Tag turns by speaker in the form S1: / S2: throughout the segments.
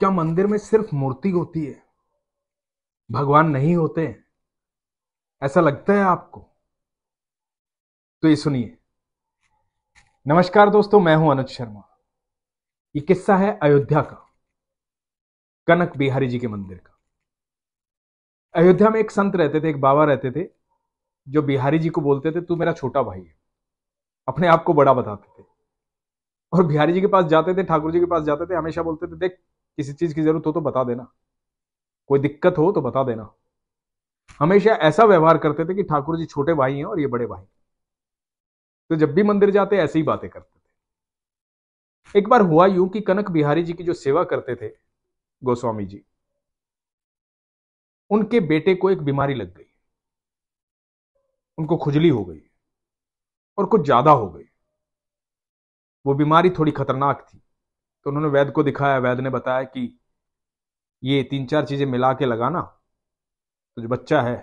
S1: क्या मंदिर में सिर्फ मूर्ति होती है भगवान नहीं होते ऐसा लगता है आपको तो ये सुनिए नमस्कार दोस्तों मैं हूं अनुज शर्मा ये किस्सा है अयोध्या का कनक बिहारी जी के मंदिर का अयोध्या में एक संत रहते थे एक बाबा रहते थे जो बिहारी जी को बोलते थे तू मेरा छोटा भाई है अपने आप को बड़ा बताते थे और बिहारी जी के पास जाते थे ठाकुर जी के पास जाते थे हमेशा बोलते थे देख किसी चीज की जरूरत हो तो बता देना कोई दिक्कत हो तो बता देना हमेशा ऐसा व्यवहार करते थे कि ठाकुर जी छोटे भाई हैं और ये बड़े भाई तो जब भी मंदिर जाते ऐसी ही बातें करते थे एक बार हुआ यूं कि कनक बिहारी जी की जो सेवा करते थे गोस्वामी जी उनके बेटे को एक बीमारी लग गई उनको खुजली हो गई और कुछ ज्यादा हो गई वो बीमारी थोड़ी खतरनाक थी तो उन्होंने वैद को दिखाया वैद ने बताया कि ये तीन चार चीज़ें मिला के लगाना तो जो बच्चा है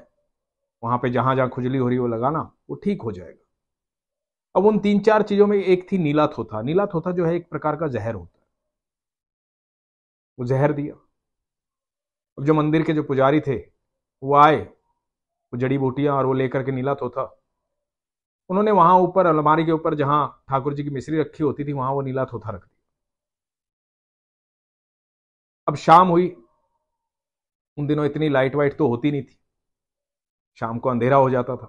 S1: वहां पे जहां जहाँ खुजली हो रही है वो लगाना वो ठीक हो जाएगा अब उन तीन चार चीज़ों में एक थी नीला थोथा नीला थोथा जो है एक प्रकार का जहर होता है वो जहर दिया अब जो मंदिर के जो पुजारी थे वो आए वो जड़ी बूटियां और वो लेकर के नीला थोथा उन्होंने वहां ऊपर अलमारी के ऊपर जहां ठाकुर जी की मिश्री रखी होती थी वहां वो नीला थोथा रख दिया अब शाम हुई उन दिनों इतनी लाइट वाइट तो होती नहीं थी शाम को अंधेरा हो जाता था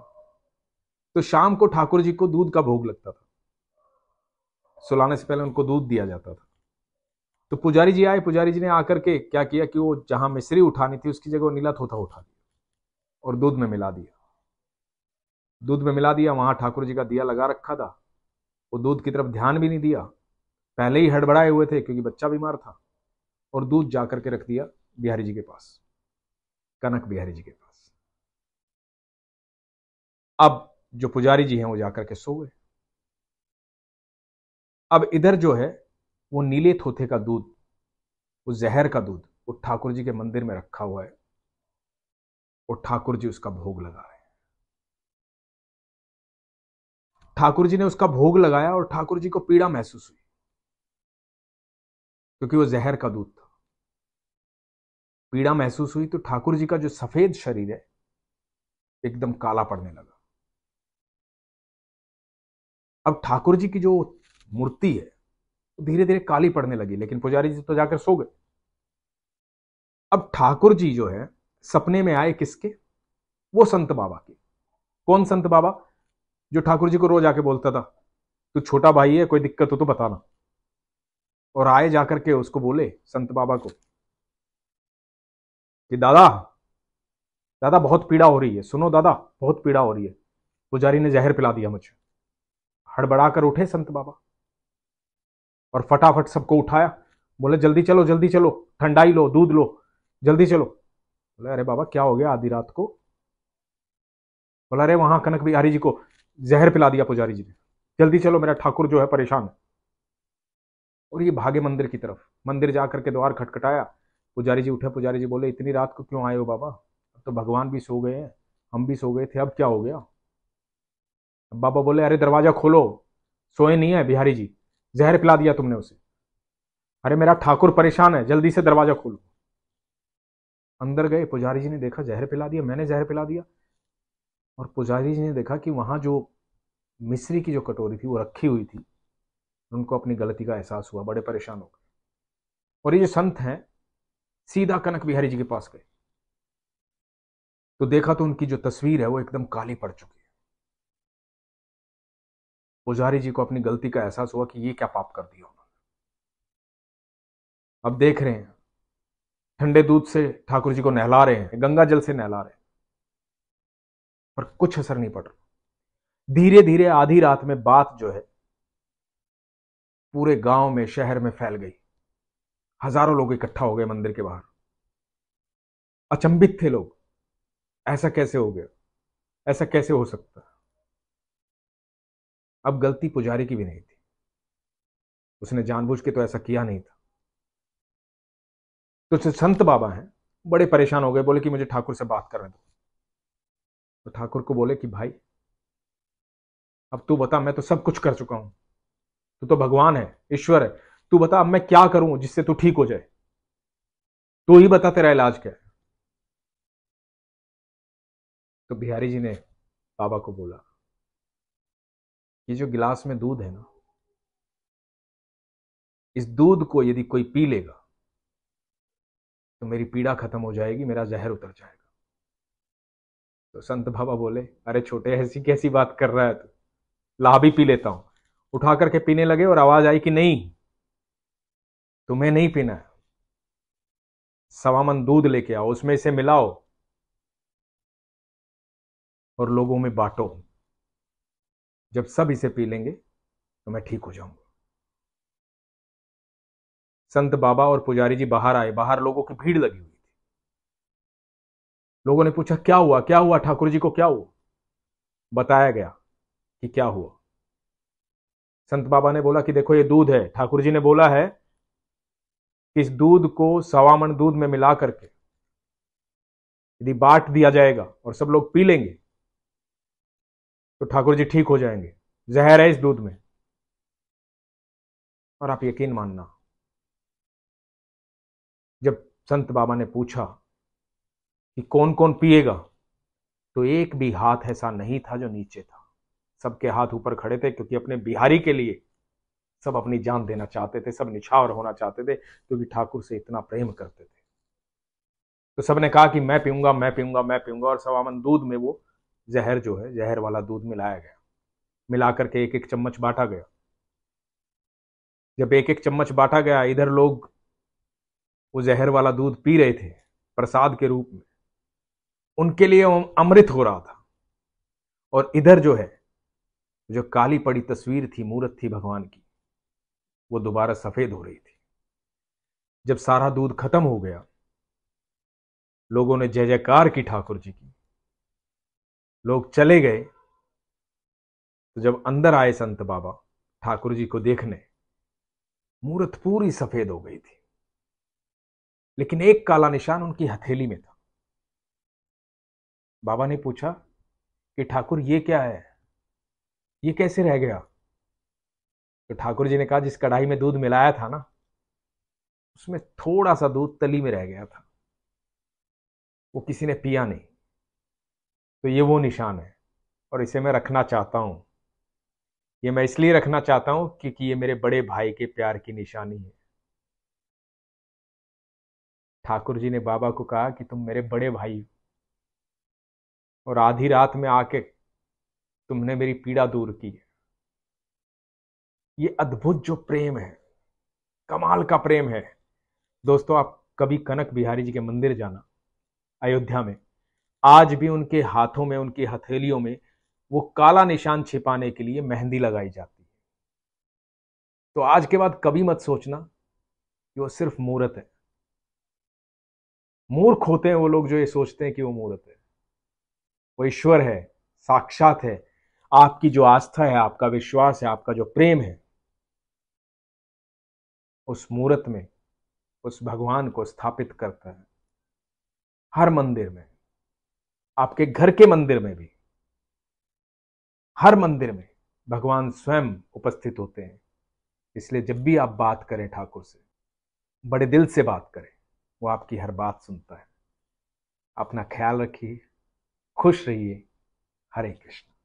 S1: तो शाम को ठाकुर जी को दूध का भोग लगता था सुलाने से पहले उनको दूध दिया जाता था तो पुजारी जी आए पुजारी जी ने आकर के क्या किया कि वो जहां मिश्री उठानी थी उसकी जगह वो नीला थोथा उठा दिया और दूध में मिला दिया दूध में मिला दिया वहां ठाकुर जी का दिया लगा रखा था वो दूध की तरफ ध्यान भी नहीं दिया पहले ही हड़बड़ाए हुए थे क्योंकि बच्चा बीमार था और दूध जा करके रख दिया बिहारी जी के पास कनक बिहारी जी के पास अब जो पुजारी जी हैं वो जाकर के सो गए अब इधर जो है वो नीले थोथे का दूध वो जहर का दूध वो ठाकुर जी के मंदिर में रखा हुआ है और ठाकुर जी उसका भोग लगा रहे हैं ठाकुर जी ने उसका भोग लगाया और ठाकुर जी को पीड़ा महसूस हुई क्योंकि वो जहर का दूध था पीड़ा महसूस हुई तो ठाकुर जी का जो सफेद शरीर है एकदम काला पड़ने लगा अब ठाकुर जी की जो मूर्ति है तो धीरे धीरे काली पड़ने लगी लेकिन पुजारी जी तो जाकर सो गए अब ठाकुर जी जो है सपने में आए किसके वो संत बाबा के कौन संत बाबा जो ठाकुर जी को रोज आके बोलता था तू छोटा भाई है कोई दिक्कत हो तो बताना और आए जाकर के उसको बोले संत बाबा को कि दादा दादा बहुत पीड़ा हो रही है सुनो दादा बहुत पीड़ा हो रही है पुजारी ने जहर पिला दिया मुझे हड़बड़ा कर उठे संत बाबा और फटाफट सबको उठाया बोले जल्दी चलो जल्दी चलो ठंडाई लो दूध लो जल्दी चलो बोले अरे बाबा क्या हो गया आधी रात को बोला अरे वहां कनक बिहारी जी को जहर पिला दिया पुजारी जी ने जल्दी चलो मेरा ठाकुर जो है परेशान है और ये भागे मंदिर की तरफ मंदिर जा के द्वार खटखटाया पुजारी जी उठे पुजारी जी बोले इतनी रात को क्यों आए हो बाबा अब तो भगवान भी सो गए हैं हम भी सो गए थे अब क्या हो गया अब बाबा बोले अरे दरवाजा खोलो सोए नहीं है बिहारी जी जहर पिला दिया तुमने उसे अरे मेरा ठाकुर परेशान है जल्दी से दरवाजा खोलो अंदर गए पुजारी जी ने देखा जहर पिला दिया मैंने जहर पिला दिया और पुजारी जी ने देखा कि वहां जो मिश्री की जो कटोरी थी वो रखी हुई थी उनको अपनी गलती का एहसास हुआ बड़े परेशान हो गए और ये जो संत हैं सीधा कनक बिहारी जी के पास गए तो देखा तो उनकी जो तस्वीर है वो एकदम काली पड़ चुकी है पुजारी जी को अपनी गलती का एहसास हुआ कि ये क्या पाप कर दिया उन्होंने अब देख रहे हैं ठंडे दूध से ठाकुर जी को नहला रहे हैं गंगा जल से नहला रहे हैं पर कुछ असर नहीं पड़ रहा धीरे धीरे आधी रात में बात जो है पूरे गांव में शहर में फैल गई हजारों लोग इकट्ठा हो गए मंदिर के बाहर अचंभित थे लोग ऐसा कैसे हो गया ऐसा कैसे हो सकता अब गलती पुजारी की भी नहीं थी उसने जानबूझ के तो ऐसा किया नहीं था तो संत बाबा हैं बड़े परेशान हो गए बोले कि मुझे ठाकुर से बात करने दो तो ठाकुर को बोले कि भाई अब तू बता मैं तो सब कुछ कर चुका हूं तू तो भगवान है ईश्वर है तू बता अब मैं क्या करूं जिससे तू ठीक हो जाए तू ही बता तेरा इलाज क्या है तो बिहारी जी ने बाबा को बोला ये जो गिलास में दूध है ना इस दूध को यदि कोई पी लेगा तो मेरी पीड़ा खत्म हो जाएगी मेरा जहर उतर जाएगा तो संत बाबा बोले अरे छोटे ऐसी कैसी बात कर रहा है तू ला भी पी लेता हूं उठा करके पीने लगे और आवाज आई कि नहीं तुम्हें नहीं पीना है दूध लेके आओ उसमें इसे मिलाओ और लोगों में बांटो जब सब इसे पी लेंगे तो मैं ठीक हो जाऊंगा संत बाबा और पुजारी जी बाहर आए बाहर लोगों की भीड़ लगी हुई थी लोगों ने पूछा क्या हुआ क्या हुआ ठाकुर जी को क्या हुआ बताया गया कि क्या हुआ संत बाबा ने बोला कि देखो ये दूध है ठाकुर जी ने बोला है इस दूध को सवामन दूध में मिला करके यदि बांट दिया जाएगा और सब लोग पी लेंगे तो ठाकुर जी ठीक हो जाएंगे जहर है इस दूध में और आप यकीन मानना जब संत बाबा ने पूछा कि कौन कौन पिएगा तो एक भी हाथ ऐसा नहीं था जो नीचे था सबके हाथ ऊपर खड़े थे क्योंकि अपने बिहारी के लिए सब अपनी जान देना चाहते थे सब निछावर होना चाहते थे क्योंकि तो ठाकुर से इतना प्रेम करते थे तो सब ने कहा कि मैं पीऊंगा मैं पीऊंगा मैं पीऊंगा और सवामन दूध में वो जहर जो है जहर वाला दूध मिलाया गया मिला करके एक एक चम्मच बांटा गया जब एक एक चम्मच बांटा गया इधर लोग वो जहर वाला दूध पी रहे थे प्रसाद के रूप में उनके लिए अमृत हो रहा था और इधर जो है जो काली पड़ी तस्वीर थी मूर्त थी भगवान की वो दोबारा सफ़ेद हो रही थी जब सारा दूध खत्म हो गया लोगों ने जय जयकार की ठाकुर जी की लोग चले गए तो जब अंदर आए संत बाबा ठाकुर जी को देखने मूर्त पूरी सफेद हो गई थी लेकिन एक काला निशान उनकी हथेली में था बाबा ने पूछा कि ठाकुर ये क्या है ये कैसे रह गया तो ठाकुर जी ने कहा जिस कढ़ाई में दूध मिलाया था ना उसमें थोड़ा सा दूध तली में रह गया था वो किसी ने पिया नहीं तो ये वो निशान है और इसे मैं रखना चाहता हूं ये मैं इसलिए रखना चाहता हूं क्योंकि ये मेरे बड़े भाई के प्यार की निशानी है ठाकुर जी ने बाबा को कहा कि तुम मेरे बड़े भाई हो और आधी रात में आके तुमने मेरी पीड़ा दूर की है ये अद्भुत जो प्रेम है कमाल का प्रेम है दोस्तों आप कभी कनक बिहारी जी के मंदिर जाना अयोध्या में आज भी उनके हाथों में उनकी हथेलियों में वो काला निशान छिपाने के लिए मेहंदी लगाई जाती है तो आज के बाद कभी मत सोचना कि वो सिर्फ मूर्त है मूर्ख होते हैं वो लोग जो ये सोचते हैं कि वो मूर्त है वो ईश्वर है साक्षात है आपकी जो आस्था है आपका विश्वास है आपका जो प्रेम है उस मूर्त में उस भगवान को स्थापित करता है हर मंदिर में आपके घर के मंदिर में भी हर मंदिर में भगवान स्वयं उपस्थित होते हैं इसलिए जब भी आप बात करें ठाकुर से बड़े दिल से बात करें वो आपकी हर बात सुनता है अपना ख्याल रखिए खुश रहिए हरे कृष्ण